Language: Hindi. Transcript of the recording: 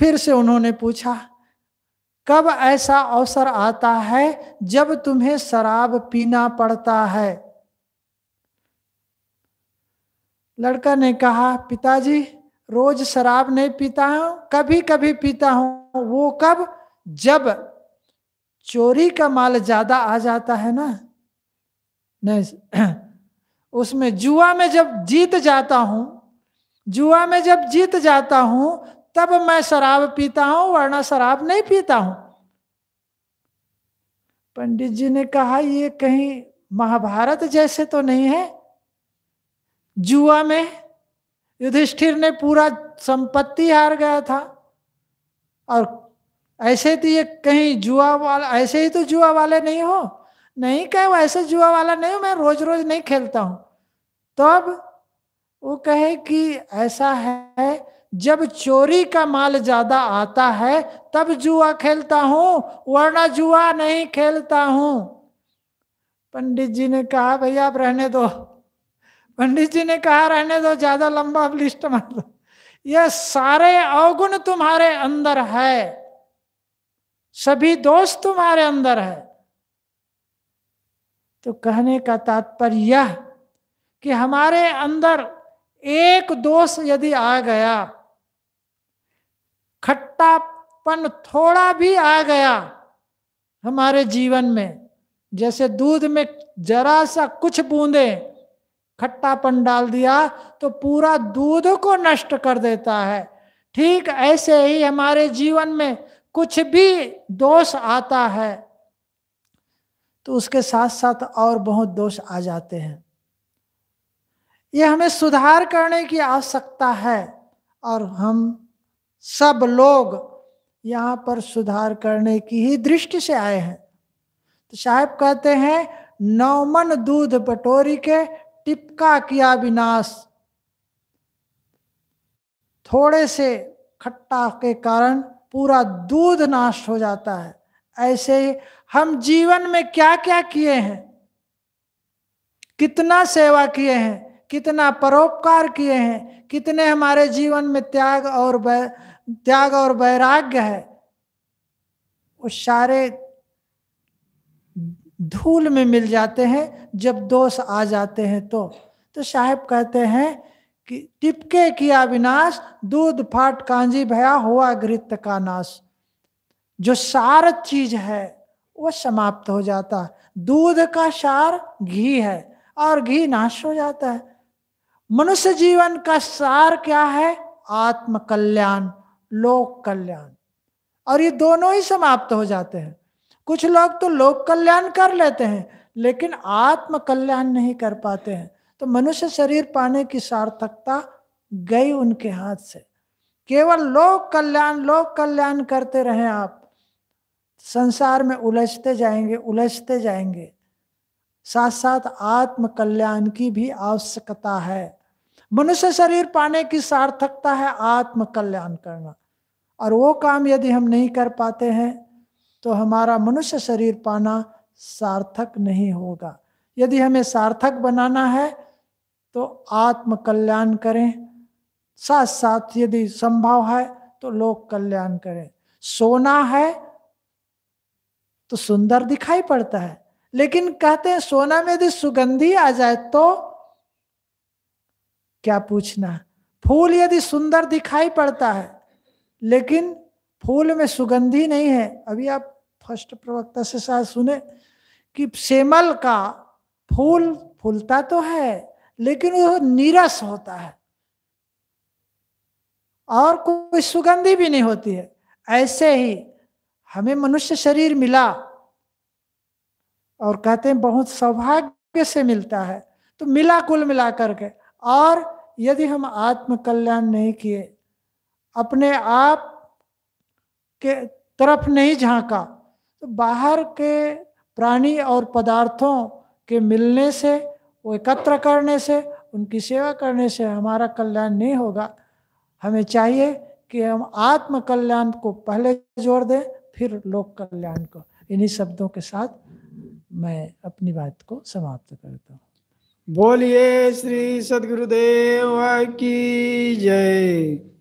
फिर से उन्होंने पूछा कब ऐसा अवसर आता है जब तुम्हें शराब पीना पड़ता है लड़का ने कहा पिताजी रोज शराब नहीं पीता हूं कभी कभी पीता हूं वो कब जब चोरी का माल ज्यादा आ जाता है ना नहीं उसमें जुआ में जब जीत जाता हूं जुआ में जब जीत जाता हूं तब मैं शराब पीता हूं वरना शराब नहीं पीता हूं पंडित जी ने कहा ये कहीं महाभारत जैसे तो नहीं है जुआ में युधिष्ठिर ने पूरा संपत्ति हार गया था और ऐसे तो ये कहीं जुआ वाला ऐसे ही तो जुआ वाले नहीं हो नहीं कहे वो ऐसे जुआ वाला नहीं हो मैं रोज रोज नहीं खेलता हूं तब तो वो कहे कि ऐसा है जब चोरी का माल ज्यादा आता है तब जुआ खेलता हूं वरना जुआ नहीं खेलता हूं पंडित जी ने कहा भैया आप रहने दो पंडित जी ने कहा रहने दो ज्यादा लंबा लिस्ट मार दो ये सारे अवगुण तुम्हारे अंदर है सभी दोष तुम्हारे अंदर है तो कहने का तात्पर्य यह कि हमारे अंदर एक दोष यदि आ गया खट्टापन थोड़ा भी आ गया हमारे जीवन में जैसे दूध में जरा सा कुछ बूंदे खट्टापन डाल दिया तो पूरा दूध को नष्ट कर देता है ठीक ऐसे ही हमारे जीवन में कुछ भी दोष आता है तो उसके साथ साथ और बहुत दोष आ जाते हैं ये हमें सुधार करने की आवश्यकता है और हम सब लोग यहाँ पर सुधार करने की ही दृष्टि से आए हैं तो साहेब कहते हैं नौमन दूध बटोरी के टिपका किया विनाश थोड़े से खट्टा के कारण पूरा दूध नाश हो जाता है ऐसे ही हम जीवन में क्या क्या किए हैं कितना सेवा किए हैं कितना परोपकार किए हैं कितने हमारे जीवन में त्याग और त्याग और वैराग्य है वो सारे धूल में मिल जाते हैं जब दोष आ जाते हैं तो तो साहेब कहते हैं कि टिपके किया विनाश दूध फाट कांजी भया हुआ घृत का नाश जो सार चीज है वो समाप्त हो जाता है दूध का सार घी है और घी नाश हो जाता है मनुष्य जीवन का सार क्या है आत्मकल्याण लोक कल्याण और ये दोनों ही समाप्त हो जाते हैं कुछ लोग तो लोक कल्याण कर लेते हैं लेकिन आत्म कल्याण नहीं कर पाते हैं तो मनुष्य शरीर पाने की सार्थकता गई उनके हाथ से केवल लोक कल्याण लोक कल्याण करते रहे आप संसार में उलझते जाएंगे उलझते जाएंगे साथ साथ आत्म कल्याण की भी आवश्यकता है मनुष्य शरीर पाने की सार्थकता है आत्म कल्याण करना और वो काम यदि हम नहीं कर पाते हैं तो हमारा मनुष्य शरीर पाना सार्थक नहीं होगा यदि हमें सार्थक बनाना है तो आत्म कल्याण करें साथ साथ यदि संभव है तो लोक कल्याण करें सोना है तो सुंदर दिखाई पड़ता है लेकिन कहते हैं सोना में यदि सुगंधी आ जाए तो क्या पूछना फूल यदि सुंदर दिखाई पड़ता है लेकिन फूल में सुगंधी नहीं है अभी आप फर्स्ट प्रवक्ता से साथ सुने कि सेमल का फूल फूलता तो है लेकिन वो नीरस होता है और कोई सुगंधी भी नहीं होती है ऐसे ही हमें मनुष्य शरीर मिला और कहते हैं बहुत सौभाग्य से मिलता है तो मिला कुल मिला करके और यदि हम आत्मकल्याण नहीं किए अपने आप के तरफ नहीं झांका तो बाहर के प्राणी और पदार्थों के मिलने से वो एकत्र करने से उनकी सेवा करने से हमारा कल्याण नहीं होगा हमें चाहिए कि हम आत्म कल्याण को पहले जोर दें फिर लोक कल्याण को इन्हीं शब्दों के साथ मैं अपनी बात को समाप्त करता हूँ बोलिए श्री सदगुरुदेव की जय